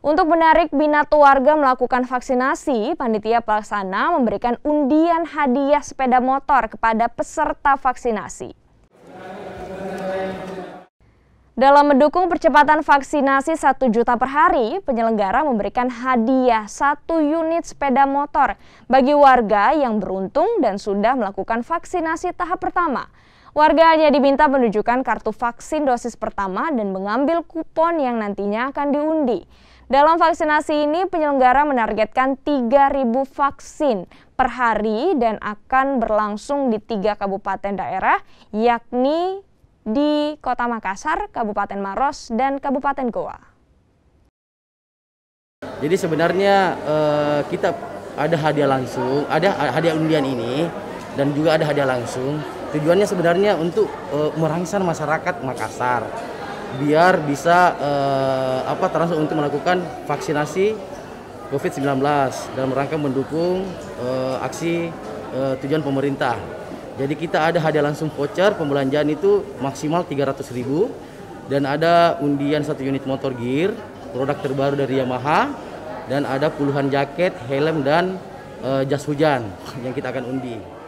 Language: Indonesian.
Untuk menarik minat warga melakukan vaksinasi, panitia pelaksana memberikan undian hadiah sepeda motor kepada peserta vaksinasi. Dalam mendukung percepatan vaksinasi 1 juta per hari, penyelenggara memberikan hadiah satu unit sepeda motor bagi warga yang beruntung dan sudah melakukan vaksinasi tahap pertama. Warga hanya diminta menunjukkan kartu vaksin dosis pertama dan mengambil kupon yang nantinya akan diundi. Dalam vaksinasi ini, penyelenggara menargetkan 3.000 vaksin per hari dan akan berlangsung di tiga kabupaten daerah, yakni di Kota Makassar, Kabupaten Maros, dan Kabupaten Goa. Jadi sebenarnya eh, kita ada hadiah langsung, ada hadiah undian ini, dan juga ada hadiah langsung Tujuannya sebenarnya untuk uh, merangsang masyarakat Makassar biar bisa uh, apa terus untuk melakukan vaksinasi COVID-19 dalam rangka mendukung uh, aksi uh, tujuan pemerintah. Jadi kita ada hadiah langsung voucher pembelanjaan itu maksimal 300.000 dan ada undian satu unit motor gear, produk terbaru dari Yamaha dan ada puluhan jaket, helm dan uh, jas hujan yang kita akan undi.